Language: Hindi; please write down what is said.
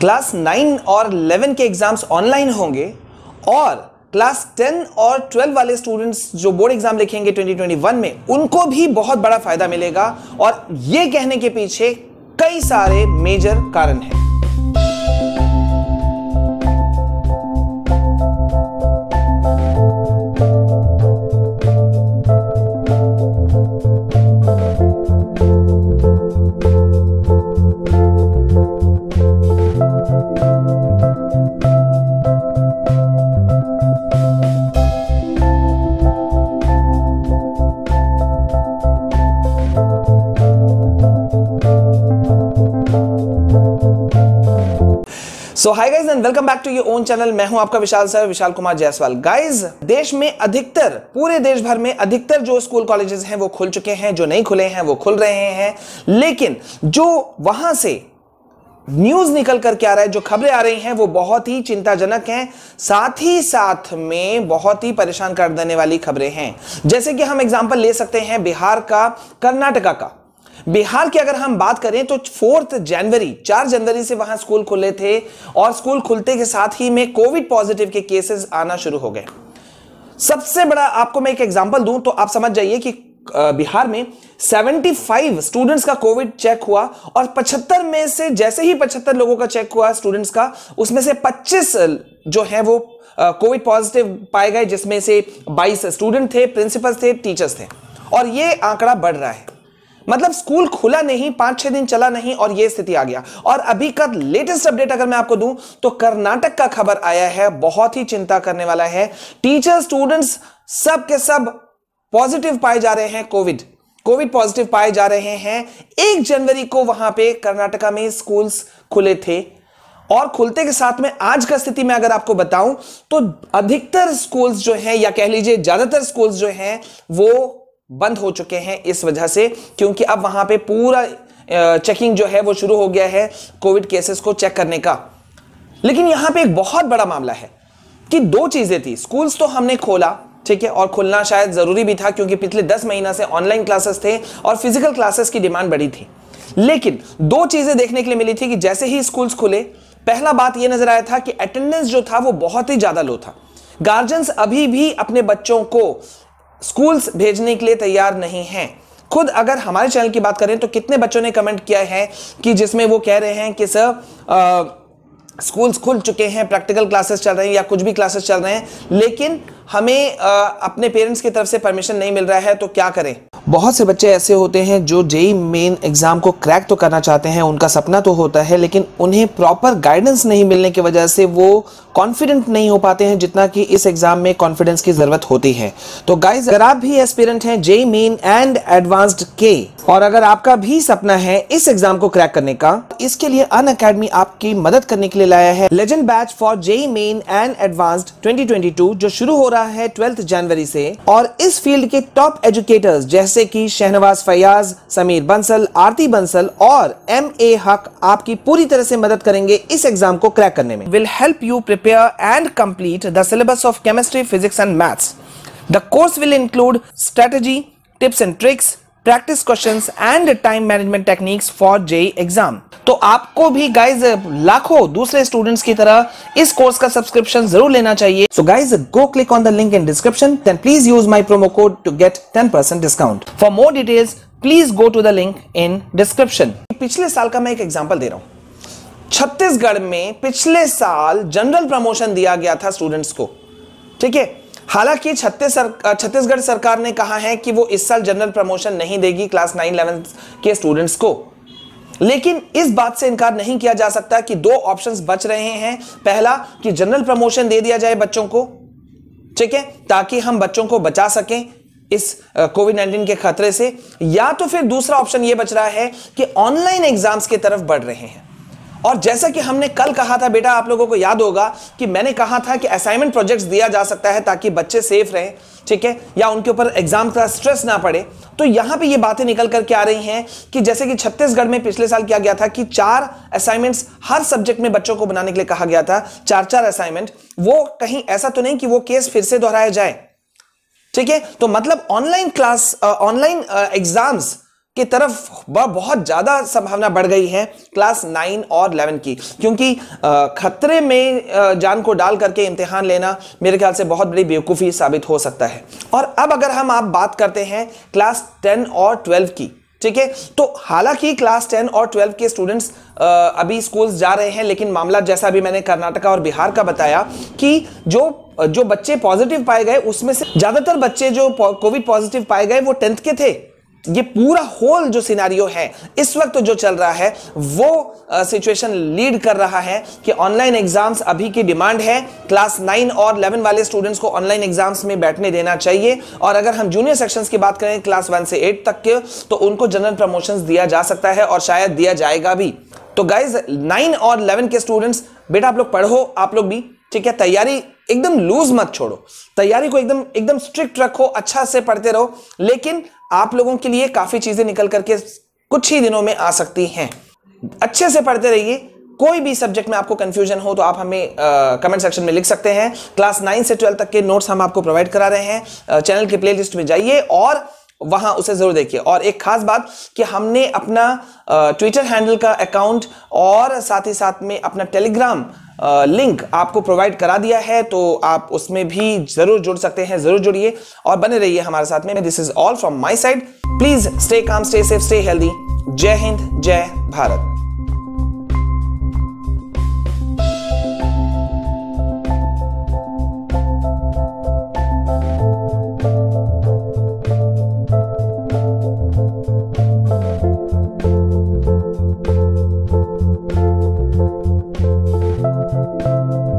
क्लास नाइन और इलेवन के एग्ज़ाम्स ऑनलाइन होंगे और क्लास टेन और ट्वेल्व वाले स्टूडेंट्स जो बोर्ड एग्जाम लिखेंगे 2021 में उनको भी बहुत बड़ा फायदा मिलेगा और ये कहने के पीछे कई सारे मेजर कारण हैं so hi guys and welcome back to your own channel मैं हूं आपका विशाल सर विशाल कुमार जायसवाल गाइज देश में अधिकतर पूरे देश भर में अधिकतर जो स्कूल कॉलेजेस हैं वो खुल चुके हैं जो नहीं खुले हैं वो खुल रहे हैं लेकिन जो वहां से न्यूज निकल करके आ रहा है जो खबरें आ रही हैं वो बहुत ही चिंताजनक हैं साथ ही साथ में बहुत ही परेशान कर देने वाली खबरें हैं जैसे कि हम एग्जाम्पल ले सकते हैं बिहार का कर्नाटका का बिहार की अगर हम बात करें तो फोर्थ जनवरी चार जनवरी से वहां स्कूल खुले थे और स्कूल खुलते के साथ ही में कोविड पॉजिटिव के केसेस आना शुरू हो गए सबसे बड़ा आपको मैं एक एग्जांपल दूं तो आप समझ जाइए कि बिहार में 75 स्टूडेंट्स का कोविड चेक हुआ और 75 में से जैसे ही 75 लोगों का चेक हुआ स्टूडेंट्स का उसमें से 25 जो है वो कोविड पॉजिटिव पाए गए जिसमें से 22 स्टूडेंट थे प्रिंसिपल थे टीचर्स थे और ये आंकड़ा बढ़ रहा है मतलब स्कूल खुला नहीं पांच छह दिन चला नहीं और यह स्थिति आ गया और अभी का लेटेस्ट अपडेट अगर मैं आपको दूं तो कर्नाटक का खबर आया है बहुत ही चिंता करने वाला है टीचर स्टूडेंट्स सब के सब पॉजिटिव पाए जा रहे हैं कोविड कोविड पॉजिटिव पाए जा रहे हैं एक जनवरी को वहां पे कर्नाटका में स्कूल्स खुले थे और खुलते के साथ में आज का स्थिति में अगर आपको बताऊं तो अधिकतर स्कूल्स जो हैं या कह लीजिए ज्यादातर स्कूल्स जो हैं वो बंद हो चुके हैं इस वजह से क्योंकि अब वहां पे पूरा चेकिंग जो है वो शुरू हो गया है कोविड केसेस को चेक करने का लेकिन यहां पे एक बहुत बड़ा मामला है कि दो चीजें थी स्कूल्स तो हमने खोला ठीक है और खोलना शायद जरूरी भी था क्योंकि पिछले दस महीना से ऑनलाइन क्लासेस थे और फिजिकल क्लासेस की डिमांड बढ़ी थी लेकिन दो चीजें देखने के लिए मिली थी कि जैसे ही स्कूल्स खुले पहला बात यह नजर आया था कि अटेंडेंस जो था वो बहुत ही ज्यादा लो था गार्जियंस अभी भी अपने बच्चों को स्कूल्स भेजने के लिए तैयार नहीं है खुद अगर हमारे चैनल की बात करें तो कितने बच्चों ने कमेंट किया है कि जिसमें वो कह रहे हैं कि सर स्कूल्स खुल चुके हैं प्रैक्टिकल क्लासेस चल रहे हैं या कुछ भी क्लासेस चल रहे हैं लेकिन हमें आ, अपने पेरेंट्स की तरफ से परमिशन नहीं मिल रहा है तो क्या करें बहुत से बच्चे ऐसे होते हैं जो जेई मेन एग्ज़ाम को क्रैक तो करना चाहते हैं उनका सपना तो होता है लेकिन उन्हें प्रॉपर गाइडेंस नहीं मिलने की वजह से वो कॉन्फिडेंट नहीं हो पाते हैं जितना कि इस एग्जाम में कॉन्फिडेंस की जरूरत होती है तो गाइज अगर आप भी एस्पिरेंट हैं जे मेन एंड एडवांस्ड के और अगर आपका भी सपना है इस एग्जाम को क्रैक करने का तो इसके लिए अन अकेडमी आपकी मदद करने के लिए लाया है legend batch for J main and advanced 2022 जो शुरू हो रहा है ट्वेल्थ जनवरी से और इस फील्ड के टॉप एजुकेटर्स जैसे कि शहनवाज फयाज समीर बंसल आरती बंसल और एम ए हक आपकी पूरी तरह से मदद करेंगे इस एग्जाम को क्रैक करने में will help you prepare prepare and complete the syllabus of chemistry, physics and maths. The course will include strategy, tips and tricks, practice questions and time management techniques for J exam तो आपको भी गाइज लाखों दूसरे स्टूडेंट्स की तरह इस कोर्स का सब्सक्रिप्शन जरूर लेना चाहिए so guys go click on the link in description then please use my promo code to get 10% percent discount for more details please go to the link in description पिछले साल का मैं एक एग्जाम्पल दे रहा हूं छत्तीसगढ़ में पिछले साल जनरल प्रमोशन दिया गया था स्टूडेंट्स को ठीक है हालांकि छत्तीस छत्तीसगढ़ सरकार ने कहा है कि वो इस साल जनरल प्रमोशन नहीं देगी क्लास नाइन इलेवन के स्टूडेंट्स को लेकिन इस बात से इनकार नहीं किया जा सकता कि दो ऑप्शंस बच रहे हैं पहला कि जनरल प्रमोशन दे दिया जाए बच्चों को ठीक है ताकि हम बच्चों को बचा सकें इस कोविड नाइन्टीन के खतरे से या तो फिर दूसरा ऑप्शन ये बच रहा है कि ऑनलाइन एग्जाम्स की तरफ बढ़ रहे हैं और जैसा कि हमने कल कहा था बेटा आप लोगों को याद होगा कि मैंने कहा था कि असाइनमेंट प्रोजेक्ट्स दिया जा सकता है ताकि बच्चे सेफ रहें ठीक है या उनके ऊपर एग्जाम का स्ट्रेस ना पड़े तो यहां पे ये बातें निकल करके आ रही हैं कि जैसे कि छत्तीसगढ़ में पिछले साल किया गया था कि चार असाइनमेंट्स हर सब्जेक्ट में बच्चों को बनाने के लिए कहा गया था चार चार असाइनमेंट वो कहीं ऐसा तो नहीं कि वो केस फिर से दोहराया जाए ठीक है तो मतलब ऑनलाइन क्लास ऑनलाइन एग्जाम्स की तरफ बहुत ज़्यादा संभावना बढ़ गई है क्लास नाइन और इलेवन की क्योंकि खतरे में जान को डाल करके इम्तिहान लेना मेरे ख्याल से बहुत बड़ी बेवकूफ़ी साबित हो सकता है और अब अगर हम आप बात करते हैं क्लास टेन और ट्वेल्व की ठीक है तो हालांकि क्लास टेन और ट्वेल्व के स्टूडेंट्स अभी स्कूल्स जा रहे हैं लेकिन मामला जैसा अभी मैंने कर्नाटका और बिहार का बताया कि जो जो बच्चे पॉजिटिव पाए गए उसमें से ज़्यादातर बच्चे जो कोविड पॉजिटिव पाए गए वो टेंथ के थे ये पूरा होल जो सिनारियो है इस वक्त जो चल रहा है वो सिचुएशन लीड कर रहा है कि ऑनलाइन एग्जाम्स अभी की डिमांड है क्लास नाइन और इलेवन वाले स्टूडेंट्स को ऑनलाइन एग्जाम्स में बैठने देना चाहिए और अगर हम जूनियर सेक्शंस की बात करें क्लास वन से एट तक के तो उनको जनरल प्रमोशन दिया जा सकता है और शायद दिया जाएगा भी तो गाइज नाइन और इलेवन के स्टूडेंट्स बेटा आप लोग पढ़ो आप लोग भी ठीक है तैयारी एकदम लूज मत छोड़ो तैयारी को एकदम एकदम स्ट्रिक्ट रखो अच्छा से पढ़ते रहो लेकिन आप लोगों के लिए काफी चीजें निकल करके कुछ ही दिनों में आ सकती हैं अच्छे से पढ़ते रहिए कोई भी सब्जेक्ट में आपको कंफ्यूजन हो तो आप हमें कमेंट सेक्शन में लिख सकते हैं क्लास नाइन से ट्वेल्व तक के नोट्स हम आपको प्रोवाइड करा रहे हैं चैनल के प्ले में जाइए और वहां उसे जरूर देखिए और एक खास बात कि हमने अपना ट्विटर हैंडल का अकाउंट और साथ ही साथ में अपना टेलीग्राम लिंक आपको प्रोवाइड करा दिया है तो आप उसमें भी जरूर जुड़ सकते हैं जरूर जुड़िए और बने रहिए हमारे साथ में this is all from my side please stay calm stay safe stay healthy Jai Hind जय भारत Thank you.